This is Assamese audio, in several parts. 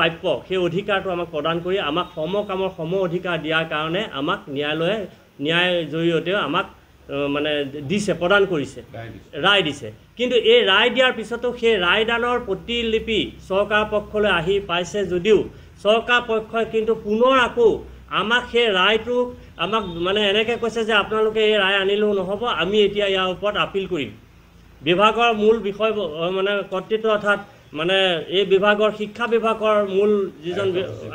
প্ৰাপ্য সেই অধিকাৰটো আমাক প্ৰদান কৰি আমাক সম কামৰ সম অধিকাৰ দিয়াৰ কাৰণে আমাক ন্যায়ালয়ে ন্যায়ৰ জৰিয়তেও আমাক মানে দিছে প্ৰদান কৰিছে ৰায় দিছে কিন্তু এই ৰায় দিয়াৰ পিছতো সেই ৰায়দানৰ প্ৰতিলিপি চৰকাৰ পক্ষলৈ আহি পাইছে যদিও চৰকাৰ পক্ষই কিন্তু পুনৰ আকৌ আমাক সেই ৰায়টো আমাক মানে এনেকৈ কৈছে যে আপোনালোকে এই ৰায় আনিলেও নহ'ব আমি এতিয়া ইয়াৰ ওপৰত আপীল কৰিম বিভাগৰ মূল বিষয় মানে কৰ্তৃত্ব অৰ্থাৎ মানে এই বিভাগৰ শিক্ষা বিভাগৰ মূল যিজন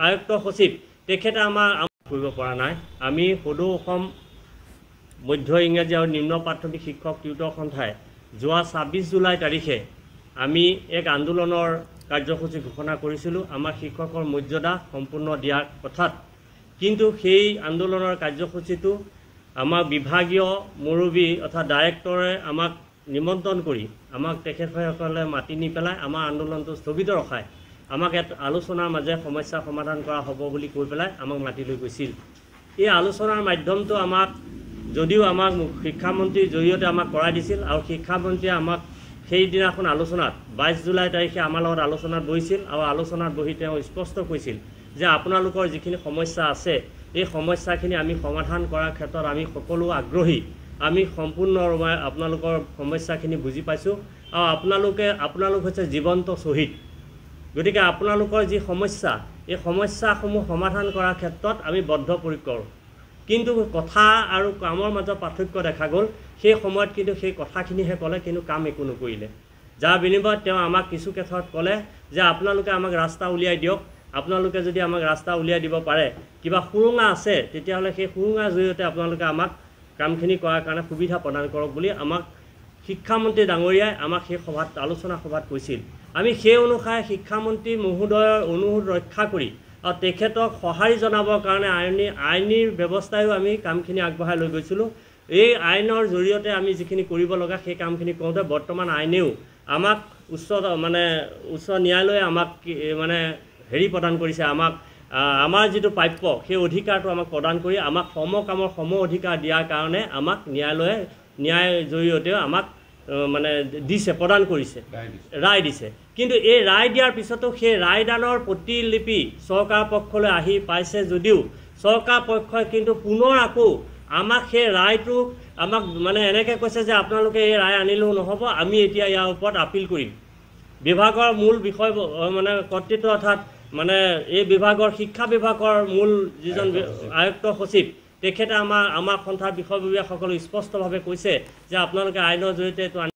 আয়ুক্ত সচিব তেখেতে আমাৰ কৰিব পৰা নাই আমি সদৌ অসম মধ্য ইংৰাজী আৰু নিম্ন প্ৰাথমিক শিক্ষক টিউটৰ সন্থাই যোৱা ছাব্বিছ জুলাই তাৰিখে আমি এক আন্দোলনৰ কাৰ্যসূচী ঘোষণা কৰিছিলোঁ আমাৰ শিক্ষকৰ মৰ্যাদা সম্পূৰ্ণ দিয়াৰ কথাত কিন্তু সেই আন্দোলনৰ কাৰ্যসূচীটো আমাৰ বিভাগীয় মুৰব্বী অৰ্থাৎ ডাইৰেক্টৰে আমাক নিমন্ত্ৰণ কৰি আমাক তেখেতসকলে মাতি নি পেলাই আমাৰ আন্দোলনটো স্থগিত ৰখাই আমাক ইয়াত আলোচনাৰ মাজে সমস্যা সমাধান কৰা হ'ব বুলি কৈ পেলাই আমাক মাতি লৈ গৈছিল এই আলোচনাৰ মাধ্যমটো আমাক যদিও আমাক শিক্ষামন্ত্ৰীৰ জৰিয়তে আমাক কৰাই দিছিল আৰু শিক্ষামন্ত্ৰীয়ে আমাক সেইদিনাখন আলোচনাত বাইছ জুলাই তাৰিখে আমাৰ লগত আলোচনাত বহিছিল আৰু আলোচনাত বহি তেওঁ স্পষ্ট কৈছিল যে আপোনালোকৰ যিখিনি সমস্যা আছে এই সমস্যাখিনি আমি সমাধান কৰাৰ ক্ষেত্ৰত আমি সকলো আগ্ৰহী আমি সম্পূৰ্ণৰূপে আপোনালোকৰ সমস্যাখিনি বুজি পাইছোঁ আৰু আপোনালোকে আপোনালোক হৈছে জীৱন্ত শ্বহীদ গতিকে আপোনালোকৰ যি সমস্যা এই সমস্যাসমূহ সমাধান কৰাৰ ক্ষেত্ৰত আমি বদ্ধপৰিকৰ কিন্তু কথা আৰু কামৰ মাজত পাৰ্থক্য দেখা গ'ল সেই সময়ত কিন্তু সেই কথাখিনিহে ক'লে কিন্তু কাম একো নকৰিলে যাৰ বিনিময়ত তেওঁ আমাক কিছু ক্ষেত্ৰত ক'লে যে আপোনালোকে আমাক ৰাস্তা উলিয়াই দিয়ক আপোনালোকে যদি আমাক ৰাস্তা উলিয়াই দিব পাৰে কিবা সুৰুঙা আছে তেতিয়াহ'লে সেই সুৰুঙাৰ জৰিয়তে আপোনালোকে আমাক কামখিনি কৰাৰ কাৰণে সুবিধা প্ৰদান কৰক বুলি আমাক শিক্ষামন্ত্ৰী ডাঙৰীয়াই আমাক সেই সভাত আলোচনা সভাত কৈছিল আমি সেই অনুসাৰে শিক্ষামন্ত্ৰী মহোদয়ৰ অনুৰোধ ৰক্ষা কৰি আৰু তেখেতক সঁহাৰি জনাবৰ কাৰণে আইনী আইনীৰ ব্যৱস্থায়ো আমি কামখিনি আগবঢ়াই লৈ গৈছিলোঁ এই আইনৰ জৰিয়তে আমি যিখিনি কৰিব লগা সেই কামখিনি কৰোঁতে বৰ্তমান আইনেও আমাক উচ্চ মানে উচ্চ ন্যায়ালয়ে আমাক মানে হেৰি প্ৰদান কৰিছে আমাক আমাৰ যিটো প্ৰাপ্য সেই অধিকাৰটো আমাক প্ৰদান কৰি আমাক সমকামৰ সম অধিকাৰ দিয়াৰ কাৰণে আমাক ন্যায়ালয়ে ন্যায়ৰ জৰিয়তেও আমাক মানে দিছে প্ৰদান কৰিছে ৰায় দিছে কিন্তু এই ৰায় দিয়াৰ পিছতো সেই ৰায়দানৰ প্ৰতিলিপি চৰকাৰ পক্ষলৈ আহি পাইছে যদিও চৰকাৰ পক্ষই কিন্তু পুনৰ আকৌ আমাক সেই ৰায়টো আমাক মানে এনেকৈ কৈছে যে আপোনালোকে এই ৰায় আনিলেও নহ'ব আমি এতিয়া ইয়াৰ ওপৰত আপিল কৰিম বিভাগৰ মূল বিষয় মানে কৰ্তৃত্ব অৰ্থাৎ মানে এই বিভাগৰ শিক্ষা বিভাগৰ মূল যিজন আয়ুক্ত সচিব তেখেতে আমাৰ আমাৰ সন্থাৰ বিষয়ববীয়াসকলক স্পষ্টভাৱে কৈছে যে আপোনালোকে আইনৰ জৰিয়তে এইটো